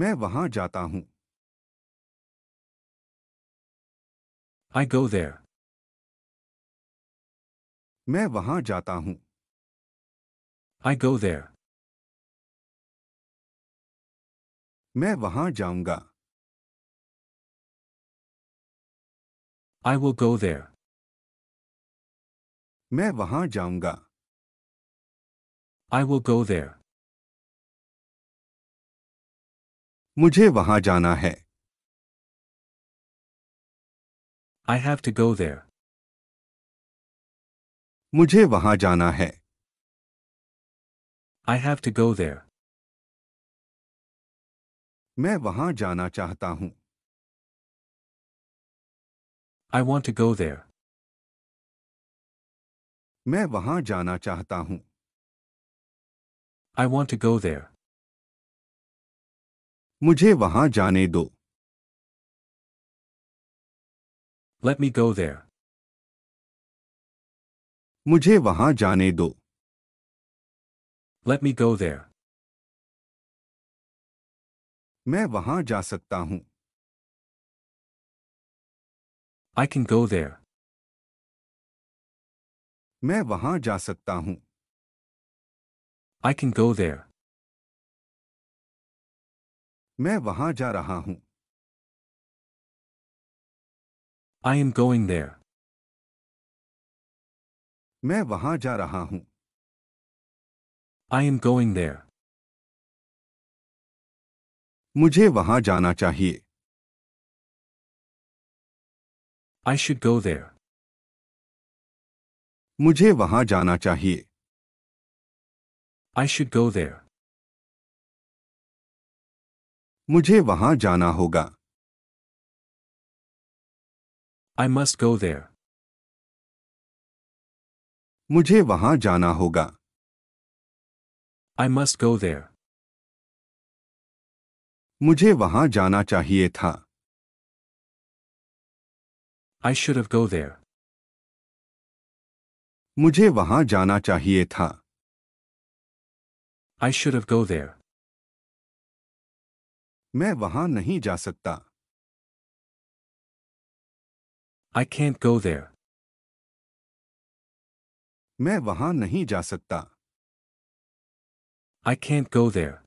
मैं वहां जाता हूं आई गो देर मैं वहां जाता हूं आई गो देर मैं वहां जाऊंगा आई वो गो देर मैं वहां जाऊंगा आई वो गो देर मुझे वहां जाना है I have to go there. मुझे वहां जाना है I have to go there. मैं वहां जाना चाहता हूं I want to go there. मैं वहां जाना चाहता हूं I want to go there. मुझे वहां जाने दो Let me go there. मुझे वहां जाने दो Let me go there. मैं वहां जा सकता हूं I can go there. मैं वहां जा सकता हूं I can go there. मैं वहां जा रहा हूं आई एम गोइंग देर मैं वहां जा रहा हूं आई एम गोइंग देर मुझे वहां जाना चाहिए आई शुड गो देर मुझे वहां जाना चाहिए आई शुड गो देर मुझे वहां जाना होगा आई मस्ट गो देर मुझे वहां जाना होगा आई मस्ट गो देर मुझे वहां जाना चाहिए था आई शुड गो देर मुझे वहां जाना चाहिए था आई शुड गो देर मैं वहां नहीं जा सकता आई कैंट गो देर मैं वहां नहीं जा सकता आई कैंट गो देर